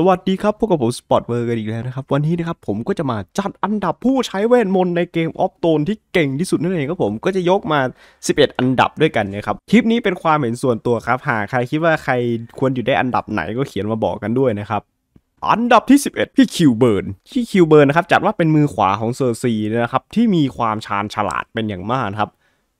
สวัสดีครับ พวกกับผมสปอตเวอร์กันอีกแล้วนะครับวันนี้นะครับผมก็จะมาจัดอันดับผู้ใช้เวทมนต์ในเกมออฟโตนที่เก่งที่สุดนั่นเองครับผมก็จะยกมา 11 อันดับด้วยกันนะครับคลิปนี้เป็นความเห็นส่วนตัวครับ หากใครคิดว่าใครควรอยู่ได้อันดับไหนก็เขียนมาบอกกันด้วยนะครับอันดับที่ 11 พี่คิวเบิร์นพี่คิวเบิร์นนะครับจัดว่าเป็นมือขวาของเซอร์ซีนะครับที่มีความชาญฉลาดเป็นอย่างมากครับ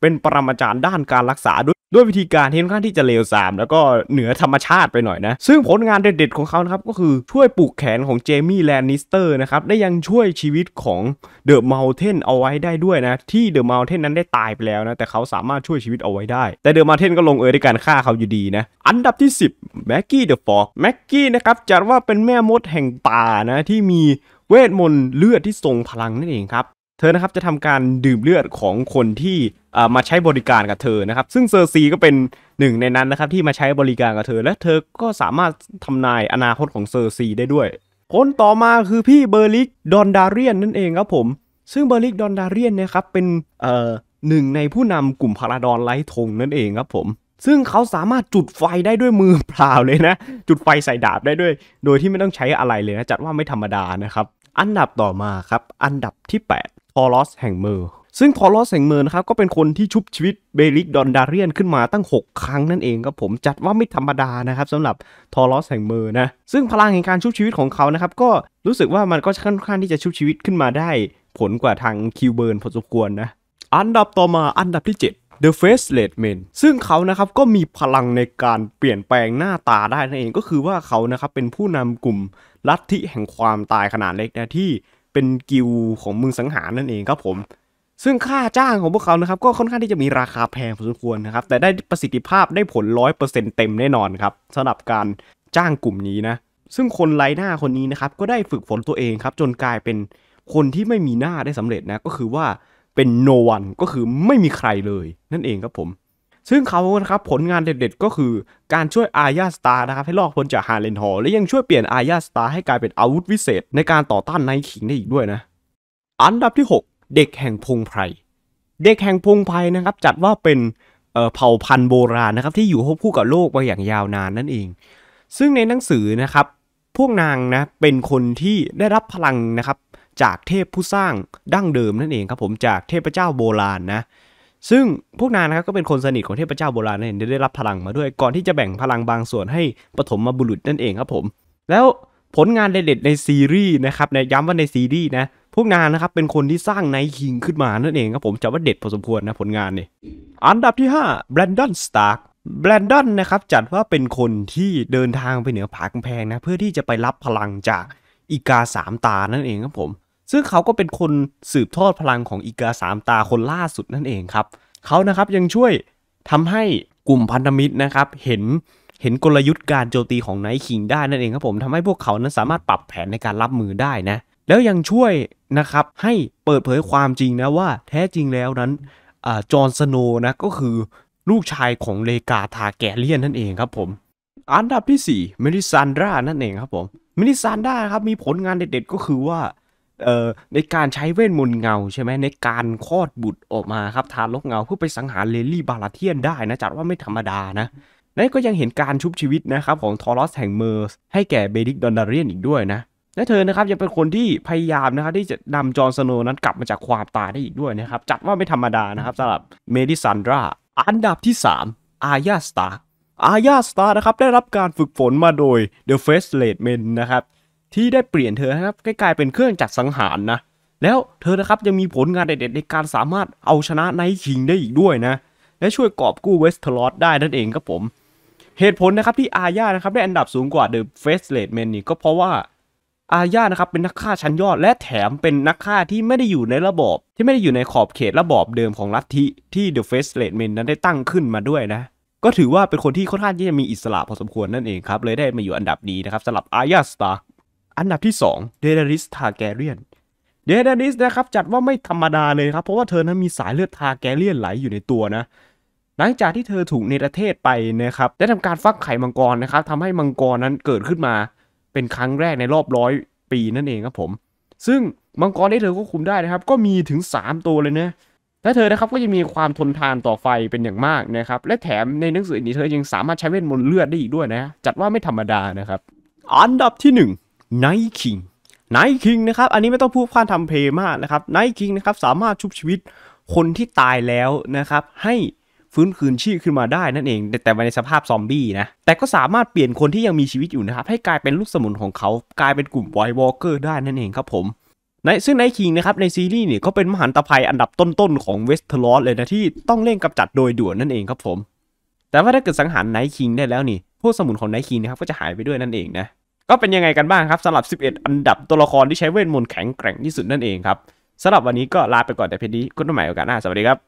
เป็นปรมาจารย์ด้านการรักษาด้วยด้วยวิธีการที่ค่อนข้างที่จะเลวทรามแล้วก็เหนือธรรมชาติไปหน่อยนะ ซึ่งผลงานเด็ดๆของเขาครับก็คือช่วยปลูกแขนของเจมี่แลนนิสเตอร์นะครับได้ยังช่วยชีวิตของเดอะมัลเทนเอาไว้ได้ด้วยนะที่เดอะมัลเทนนั้นได้ตายไปแล้วนะแต่เขาสามารถช่วยชีวิตเอาไว้ได้ แต่เดอะมัลเทนก็ลงเอยด้วยการฆ่าเขาอยู่ดีนะอันดับที่ 10 แม็กกี้เดอะฟอกแม็กกี้นะครับจัดว่าเป็นแม่มดแห่งป่านะที่มีเวทมนต์เลือดที่ทรงพลังนั่นเองครับเธอนะครับจะทำการดื่มเลือดของคนที่มาใช้บริการกับเธอ นะครับ ซึ่งเซอร์ซีก็เป็นหนึ่งในนั้นนะครับ ที่มาใช้บริการกับเธอ และเธอก็สามารถทำนายอนาคตของเซอร์ซีได้ด้วย คนต่อมาคือพี่เบอร์ลิก ดอนดาเรียนนั่นเองครับผม ซึ่งเบอร์ลิก ดอนดาเรียนนะครับเป็นหนึ่งในผู้นำกลุ่มพาราดอนไลท์ธงนั่นเองครับผม ซึ่งเขาสามารถจุดไฟได้ด้วยมือเปล่าเลยนะ จุดไฟใส่ดาบได้ด้วย โดยที่ไม่ต้องใช้อะไรเลยนะจัดว่าไม่ธรรมดานะครับ อันดับต่อมาครับ อันดับที่ 8อลอสแห่งเมอร์ซึ่งพอลอสแห่งเมอร์นะครับก็เป็นคนที่ชุบชีวิตเบลิกดอนดาเรียนขึ้นมาตั้ง 6 ครั้งนั่นเองครับผมจัดว่าไม่ธรรมดานะครับสำหรับทอลอสแห่งเมอร์นะ ซึ่งพลังแห่งการชุบชีวิตของเขานะครับ ก็รู้สึกว่ามันก็ค่อนข้างที่จะชุบชีวิตขึ้นมาได้ผลกว่าทางคิวเบิร์นพอสมควรนะ อันดับต่อมา อันดับที่7 The Faceless Man ซึ่งเขานะครับก็มีพลังในการเปลี่ยนแปลงหน้าตาได้นั่นเองก็คือว่าเขานะครับเป็นผู้นำกลุ่มลัทธิแห่งความตายขนาดเล็กนะที่เป็นกิลของมึงสังหารนั่นเองครับผม ซึ่งค่าจ้างของพวกเขานะครับก็ค่อนข้างที่จะมีราคาแพงพอสมควรนะครับแต่ได้ประสิทธิภาพได้ผลร้อยเปอร์เซ็นต์เต็มแน่นอนครับสำหรับการจ้างกลุ่มนี้นะซึ่งคนไร้หน้าคนนี้นะครับก็ได้ฝึกฝนตัวเองครับจนกลายเป็นคนที่ไม่มีหน้าได้สำเร็จนะก็คือว่าเป็นโนวันก็คือไม่มีใครเลยนั่นเองครับผมซึ่งเขานะครับ ผลงานเด็ดๆก็คือการช่วยอาญาสตาร์นะครับให้ลอกพ้นจากฮาเลนฮอลและยังช่วยเปลี่ยนอาญาสตาร์ให้กลายเป็นอาวุธวิเศษในการต่อต้านไนท์คิงได้อีกด้วยนะอันดับที่ 6 เด็กแห่งพงไพรเด็กแห่งพงไพรนะครับจัดว่าเป็นเผ่าพันธุ์โบราณนะครับที่อยู่คบคู่กับโลกมาอย่างยาวนานนั่นเอง ซึ่งในหนังสือนะครับพวกนางนะเป็นคนที่ได้รับพลังนะครับจากเทพผู้สร้างดั้งเดิมนั่นเองครับผมจากเทพเจ้าโบราณนะซึ่งพวกนางนะครับก็เป็นคนสนิทของเทพเจ้าโบราณเนี่ยได้รับพลังมาด้วยก่อนที่จะแบ่งพลังบางส่วนให้ปฐมมาบุรุษนั่นเองครับผม แล้วผลงานเด็ดๆในซีรีส์นะครับในย้ำว่าในซีรีส์นะพวกนางนะครับเป็นคนที่สร้างไนคิงขึ้นมานั่นเองครับผม จะว่าเด็ดพอสมควรนะผลงานเนี่ยอันดับที่5แบรนดอนสตาร์กแบรนดอนนะครับจัดว่าเป็นคนที่เดินทางไปเหนือผากแพงนะเพื่อที่จะไปรับพลังจากอีกาสามตานั่นเองครับผมซึ่งเขาก็เป็นคนสืบทอดพลังของอีกาสามตาคนล่าสุดนั่นเองครับ เขานะครับยังช่วยทำให้กลุ่มพันธมิตรนะครับเห็นเห็นกลยุทธ์การโจมตีของไนท์คิงได้นั่นเองครับผมทำให้พวกเขานั้นสามารถปรับแผนในการรับมือได้นะ แล้วยังช่วยนะครับให้เปิดเผยความจริงนะว่าแท้จริงแล้วนั้นจอร์นสโนนะก็คือ ลูกชายของเลกาทาแกเลียนนั่นเองครับผม อันดับที่4เมลิซานดรานั่นเองครับผมเมลิซานดราครับมีผลงานเด็ดๆก็คือว่าเอ่อในการใช้เวทมนต์เงาใช่ไหมในการคลอดบุตรออกมาครับทารกเงาเพื่อไปสังหารเลลี่บาลาเทียนได้นะจัดว่าไม่ธรรมดานะและก็ยังเห็นการชุบชีวิตนะครับ ของทอรัสแห่งเมอร์สให้แก่เบดิกดอนดารียนอีกด้วยนะและเธอนะครับยังเป็นคนที่พยายามนะครับที่จะนำจอร์นสโนนั้นกลับมาจากความตายได้อีกด้วยนะครับจัดว่าไม่ธรรมดานะครับสำหรับเมดิซันดราอันดับที่3อาญาสตาร์อาญาสตาร์นะครับได้รับการฝึกฝนมาโดยเดอะเฟสเลดเมนนะครับที่ได้เปลี่ยนเธอนะครับกลายเป็นเครื่องจักรสังหารนะ แล้วเธอนะครับยังมีผลงานเด็ดๆในการสามารถเอาชนะไนท์คิงได้อีกด้วยนะ และช่วยกอบกู้เวสเทอร์ลอสได้นั่นเองครับผม เหตุผลนะครับที่อาญานะครับได้อันดับสูงกว่าเดอะเฟสเลดแมนนี่ก็เพราะว่าอาญานะครับเป็นนักฆ่าชั้นยอด และแถมเป็นนักฆ่าที่ไม่ได้อยู่ในระบบที่ไม่ได้อยู่ในขอบเขตระบบเดิมของลัทธิที่เดอะเฟสเลดแมนนั้นได้ตั้งขึ้นมาด้วยนะ ก็ถือว่าเป็นคนที่ค่อนข้างที่จะมีอิสระพอสมควรนั่นเองครับเลยได้มาอยู่อันดับนี้นะครับสำหรับอาญาสตาร์อันดับที่2เดดาริสทาแกเรียน เดดาริสนะครับจัดว่าไม่ธรรมดาเลยครับเพราะว่าเธอนั้นมีสายเลือดทาแกเรียนไหลอยู่ในตัวนะหลังจากที่เธอถูกเนรเทศไปนะครับได้ทำการฟักไข่มังกรนะครับทำให้มังกรนั้นเกิดขึ้นมา เป็นครั้งแรกในรอบร้อยปีนั่นเองครับผม ซึ่งมังกรที่เธอควบคุมได้นะครับก็มีถึง 3 ตัวเลยนะและเธอนะครับก็จะมีความทนทานต่อไฟเป็นอย่างมากนะครับและแถมในหนังสือนี้เธอยังสามารถใช้เวทมนต์เลือดได้อีกด้วยนะจัดว่าไม่ธรรมดานะครับอันดับที่ 1ไนคิง ไนคิงนะครับ อันนี้ไม่ต้องพูดความทำเพลมากนะครับ ไนคิงนะครับสามารถชุบชีวิตคนที่ตายแล้วนะครับให้ฟื้นคืนชีพขึ้นมาได้นั่นเอง แต่ในสภาพซอมบี้นะแต่ก็สามารถเปลี่ยนคนที่ยังมีชีวิตอยู่นะครับให้กลายเป็นลูกสมุนของเขากลายเป็นกลุ่มไววอลเกอร์ได้นั่นเองครับผมในซึ่งไนคิงนะครับในซีรีส์เนี่ยก็เป็นมหันตภัยอันดับต้นๆของเวสเทอร์ลอสเลยนะที่ต้องเร่งกำจัดโดยด่วนนั่นเองครับผมแต่ว่าถ้าเกิดสังหารไนคิงได้แล้วนี่พวกสมุนของไนคิงนะครับก็จะหายไปด้วยนั่นเองนะก็เป็นยังไงกันบ้างครับสำหรับ 11 อันดับตัวละครที่ใช้เวทมนต์แข็งแกร่งที่สุดนั่นเองครับสำหรับวันนี้ก็ลาไปก่อนแต่เพียงนี้คุณใหม่โอกาสหน้า สวัสดีครับ